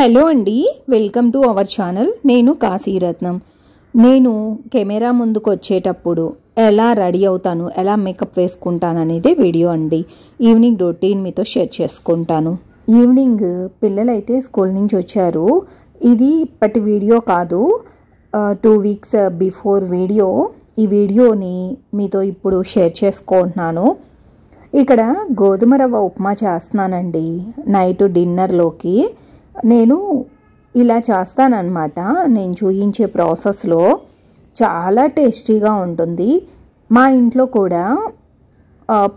hello అండి welcome to our channel నేను కాశీరత్నం నేను కెమెరా ముందుకు వచ్చేటప్పుడు ఎలా రెడీ అవుతాను ఎలా మేకప్ వేసుకుంటాను అనేది వీడియో అండి ఈవినింగ్ రొటీన్ మీతో షేర్ చేసుకుంటాను ఈవినింగ్ పిల్లలైతే స్కూల్ నుంచి వచ్చారు ఇది ఇప్పటి వీడియో కాదు టూ వీక్స్ బిఫోర్ వీడియో ఈ వీడియోని మీతో ఇప్పుడు షేర్ చేసుకుంటున్నాను ఇక్కడ గోధుమ రవ్వ ఉప్మా చేస్తున్నానండి నైట్ డిన్నర్లోకి నేను ఇలా చేస్తానన్నమాట నేను చూయించే ప్రాసెస్లో చాలా టేస్టీగా ఉంటుంది మా ఇంట్లో కూడా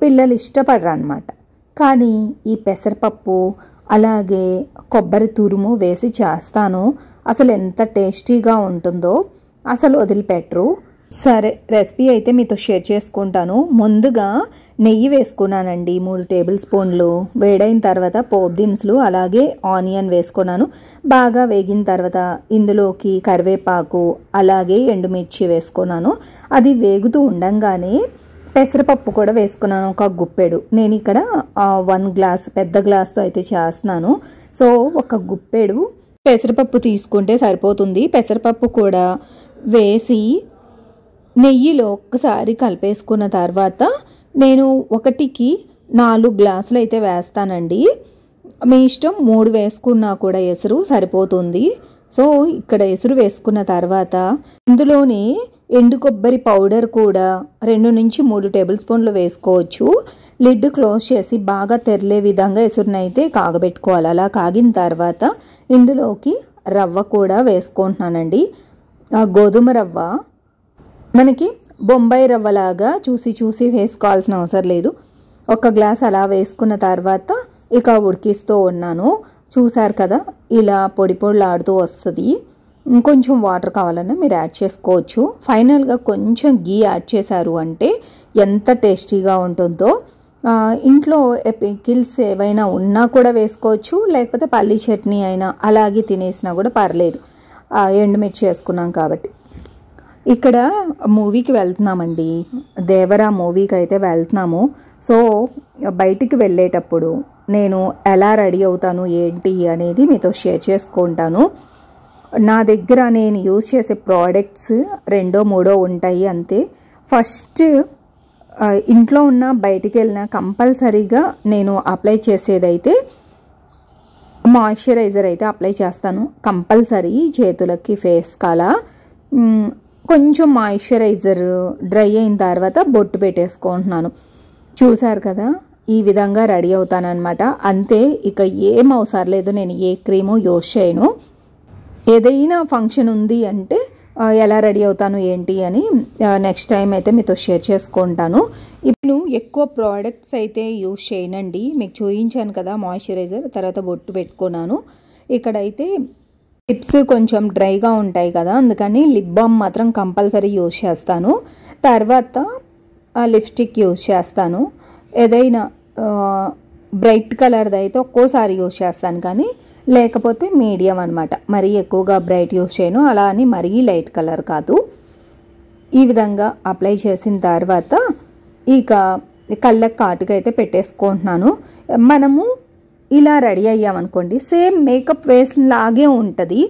పిల్లలు ఇష్టపడరు అనమాట కానీ ఈ పెసరపప్పు అలాగే కొబ్బరి తురుము వేసి చేస్తాను అసలు ఎంత టేస్టీగా ఉంటుందో అసలు వదిలిపెట్టరు సరే రెసిపీ అయితే మీతో షేర్ చేసుకుంటాను ముందుగా నెయ్యి వేసుకున్నానండి మూడు టేబుల్ స్పూన్లు వేడైన తర్వాత పోప్ దినుసులు అలాగే ఆనియన్ వేసుకున్నాను బాగా వేగిన తర్వాత ఇందులోకి కరివేపాకు అలాగే ఎండుమిర్చి వేసుకున్నాను అది వేగుతూ ఉండంగానే పెసరపప్పు కూడా వేసుకున్నాను ఒక గుప్పెడు నేను ఇక్కడ వన్ గ్లాస్ పెద్ద గ్లాస్తో అయితే చేస్తున్నాను సో ఒక గుప్పెడు పెసరపప్పు తీసుకుంటే సరిపోతుంది పెసరపప్పు కూడా వేసి నెయ్యిలో ఒక్కసారి కలిపేసుకున్న తర్వాత నేను ఒకటికి నాలుగు గ్లాసులు అయితే వేస్తానండి మీ ఇష్టం మూడు వేసుకున్నా కూడా ఎసురు సరిపోతుంది సో ఇక్కడ ఎసురు వేసుకున్న తర్వాత ఇందులోనే ఎండు కొబ్బరి పౌడర్ కూడా రెండు నుంచి మూడు టేబుల్ స్పూన్లు వేసుకోవచ్చు లిడ్ క్లోజ్ చేసి బాగా తెరలే విధంగా ఎసురునైతే కాగబెట్టుకోవాలి అలా కాగిన తర్వాత ఇందులోకి రవ్వ కూడా వేసుకుంటున్నానండి గోధుమ రవ్వ మనకి బొంబాయి రవ్వలాగా చూసి చూసి వేసుకోవాల్సిన అవసరం లేదు ఒక గ్లాస్ అలా వేసుకున్న తర్వాత ఇక ఉడికిస్తూ ఉన్నాను చూసారు కదా ఇలా పొడి పొడిలాడుతూ వస్తుంది ఇంకొంచెం వాటర్ కావాలన్నా మీరు యాడ్ చేసుకోవచ్చు ఫైనల్గా కొంచెం గీ యాడ్ చేశారు అంటే ఎంత టేస్టీగా ఉంటుందో ఇంట్లో పికిల్స్ ఏవైనా ఉన్నా కూడా వేసుకోవచ్చు లేకపోతే పల్లి చట్నీ అయినా అలాగే తినేసినా కూడా పర్లేదు ఎండుమిర్చి వేసుకున్నాం కాబట్టి ఇక్కడ మూవీకి వెళ్తున్నామండి దేవరా మూవీకి అయితే వెళ్తున్నాము సో బయటికి వెళ్ళేటప్పుడు నేను ఎలా రెడీ అవుతాను ఏంటి అనేది మీతో షేర్ చేసుకుంటాను నా దగ్గర నేను యూజ్ చేసే ప్రోడక్ట్స్ రెండో మూడో ఉంటాయి అంతే ఫస్ట్ ఇంట్లో ఉన్న బయటికి వెళ్ళిన కంపల్సరీగా నేను అప్లై చేసేదైతే మాయిశ్చరైజర్ అయితే అప్లై చేస్తాను కంపల్సరీ చేతులకి ఫేస్ కాల కొంచెం మాయిశ్చరైజర్ డ్రై అయిన తర్వాత బొట్టు పెట్టేసుకుంటున్నాను చూశారు కదా ఈ విధంగా రెడీ అవుతానమాట అంతే ఇక ఏం అవసరం లేదు నేను ఏ క్రీము యూజ్ చేయను ఏదైనా ఫంక్షన్ ఉంది అంటే ఎలా రెడీ అవుతాను ఏంటి అని నెక్స్ట్ టైం అయితే మీతో షేర్ చేసుకుంటాను ఇప్పుడు ఎక్కువ ప్రోడక్ట్స్ అయితే యూజ్ చేయనండి మీకు చూపించాను కదా మాయిశ్చరైజర్ తర్వాత బొట్టు పెట్టుకున్నాను ఇక్కడైతే లిప్స్ కొంచెం డ్రైగా ఉంటాయి కదా అందుకని లిప్ బామ్ మాత్రం కంపల్సరీ యూజ్ చేస్తాను తర్వాత లిప్స్టిక్ యూజ్ చేస్తాను ఏదైనా బ్రైట్ కలర్ది అయితే ఒక్కోసారి యూజ్ చేస్తాను కానీ లేకపోతే మీడియం అనమాట మరీ ఎక్కువగా బ్రైట్ యూజ్ చేయను అలా అని మరీ లైట్ కలర్ కాదు ఈ విధంగా అప్లై చేసిన తర్వాత ఇక కళ్ళకు కాటుగా అయితే పెట్టేసుకుంటున్నాను మనము ఇలా రెడీ అయ్యామనుకోండి సేమ్ మేకప్ వేస్ లాగే ఉంటుంది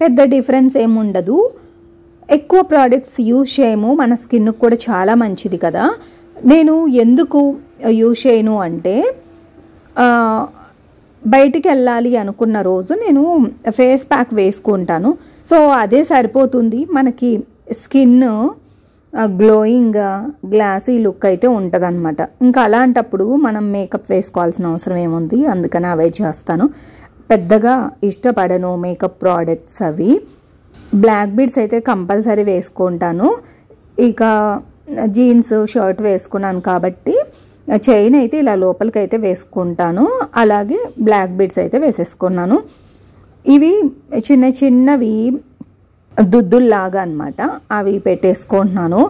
పెద్ద డిఫరెన్స్ ఏముండదు ఎక్కువ ప్రోడక్ట్స్ యూజ్ చేయము మన స్కిన్ కూడా చాలా మంచిది కదా నేను ఎందుకు యూజ్ చేయను అంటే బయటికి వెళ్ళాలి అనుకున్న రోజు నేను ఫేస్ ప్యాక్ వేసుకుంటాను సో అదే సరిపోతుంది మనకి స్కిన్ గ్లోయింగ్ గ్లాసీ లుక్ అయితే ఉంటుంది అనమాట ఇంకా అలాంటప్పుడు మనం మేకప్ వేసుకోవాల్సిన అవసరం ఏముంది అందుకని అవాయిడ్ చేస్తాను పెద్దగా ఇష్టపడను మేకప్ ప్రోడక్ట్స్ అవి బ్లాక్ బీడ్స్ అయితే కంపల్సరీ వేసుకుంటాను ఇక జీన్స్ షర్ట్ వేసుకున్నాను కాబట్టి చైన్ అయితే ఇలా లోపలికి అయితే వేసుకుంటాను అలాగే బ్లాక్ బీడ్స్ అయితే వేసేసుకున్నాను ఇవి చిన్న చిన్నవి దుద్దుల్లాగా అనమాట అవి పెట్టేసుకుంటున్నాను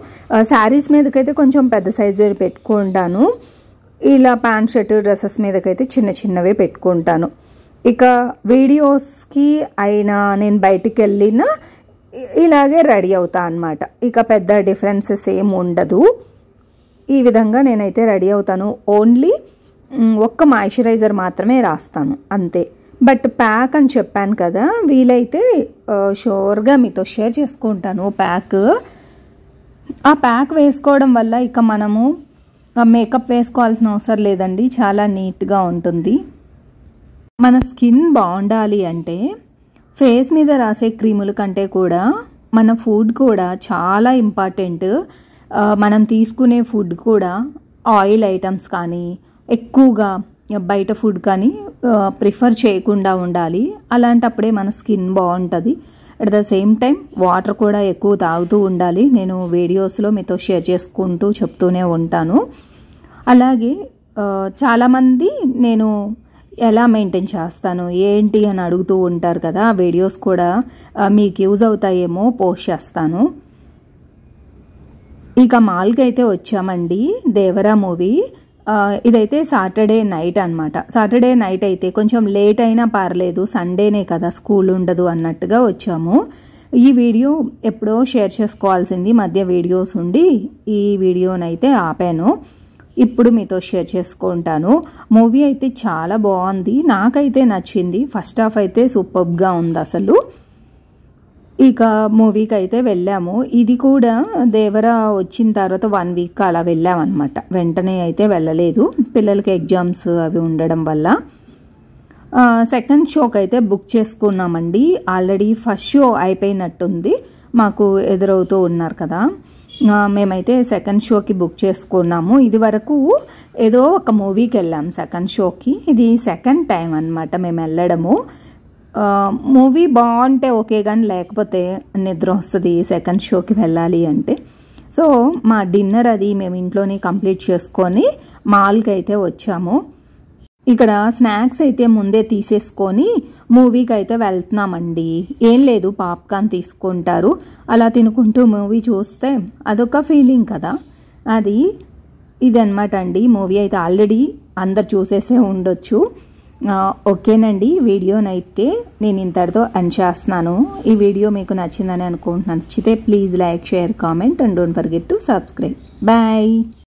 శారీస్ మీదకైతే కొంచెం పెద్ద సైజు పెట్టుకుంటాను ఇలా ప్యాంట్ షర్ట్ డ్రెస్సెస్ మీదకైతే చిన్న చిన్నవే పెట్టుకుంటాను ఇక వీడియోస్కి అయినా నేను బయటికి వెళ్ళినా ఇలాగే రెడీ అవుతా అనమాట ఇక పెద్ద డిఫరెన్సెస్ ఏం ఉండదు ఈ విధంగా నేనైతే రెడీ అవుతాను ఓన్లీ ఒక్క మాయిశ్చరైజర్ మాత్రమే రాస్తాను అంతే బట్ ప్యాక్ అని చెప్పాను కదా వీలైతే షూర్గా మీతో షేర్ చేసుకుంటాను ప్యాక్ ఆ ప్యాక్ వేసుకోవడం వల్ల ఇక మనము మేకప్ వేసుకోవాల్సిన అవసరం లేదండి చాలా నీట్గా ఉంటుంది మన స్కిన్ బాగుండాలి అంటే ఫేస్ మీద రాసే క్రీముల కంటే కూడా మన ఫుడ్ కూడా చాలా ఇంపార్టెంట్ మనం తీసుకునే ఫుడ్ కూడా ఆయిల్ ఐటమ్స్ కానీ ఎక్కువగా బయట ఫుడ్ కానీ ప్రిఫర్ చేయకుండా ఉండాలి అలాంటప్పుడే మన స్కిన్ బాగుంటుంది at the same time water కూడా ఎక్కువ తాగుతూ ఉండాలి నేను వీడియోస్లో మీతో షేర్ చేసుకుంటూ చెప్తూనే ఉంటాను అలాగే చాలామంది నేను ఎలా మెయింటైన్ చేస్తాను ఏంటి అని అడుగుతూ ఉంటారు కదా వీడియోస్ కూడా మీకు యూజ్ అవుతాయేమో పోస్ట్ చేస్తాను ఇక మాల్కి అయితే వచ్చామండి దేవరా మూవీ ఇదైతే సాటర్డే నైట్ అనమాట సాటర్డే నైట్ అయితే కొంచెం లేట్ అయినా పర్లేదు సండేనే కదా స్కూల్ ఉండదు అన్నట్టుగా వచ్చాము ఈ వీడియో ఎప్పుడో షేర్ చేసుకోవాల్సింది మధ్య వీడియోస్ ఉండి ఈ వీడియోనైతే ఆపాను ఇప్పుడు మీతో షేర్ చేసుకుంటాను మూవీ అయితే చాలా బాగుంది నాకైతే నచ్చింది ఫస్ట్ హాఫ్ అయితే సూపర్గా ఉంది అసలు ఇక మూవీకి అయితే వెళ్ళాము ఇది కూడా దేవర వచ్చిన తర్వాత వన్ వీక్ అలా అనమాట వెంటనే అయితే వెళ్ళలేదు పిల్లలకి ఎగ్జామ్స్ అవి ఉండడం వల్ల సెకండ్ షోకి అయితే బుక్ చేసుకున్నామండి ఆల్రెడీ ఫస్ట్ షో అయిపోయినట్టుంది మాకు ఎదురవుతూ ఉన్నారు కదా మేమైతే సెకండ్ షోకి బుక్ చేసుకున్నాము ఇది వరకు ఏదో ఒక మూవీకి వెళ్ళాము సెకండ్ షోకి ఇది సెకండ్ టైం అనమాట మేము వెళ్ళడము మూవీ బాగుంటే ఓకే కానీ లేకపోతే నిద్ర వస్తుంది సెకండ్ షోకి వెళ్ళాలి అంటే సో మా డిన్నర్ అది మేము ఇంట్లోనే కంప్లీట్ చేసుకొని మాల్కి అయితే వచ్చాము ఇక్కడ స్నాక్స్ అయితే ముందే తీసేసుకొని మూవీకి అయితే వెళ్తున్నామండి ఏం లేదు పాప్కార్న్ తీసుకుంటారు అలా తినుకుంటూ మూవీ చూస్తే అదొక ఫీలింగ్ కదా అది ఇదనమాట అండి మూవీ అయితే ఆల్రెడీ అందరు చూసేసే ఉండొచ్చు ఓకేనండి వీడియోనైతే నేను ఇంతటితో ఎండ్ చేస్తున్నాను ఈ వీడియో మీకు నచ్చిందని అనుకుంటున్నాను నచ్చితే please like share comment and don't forget to subscribe bye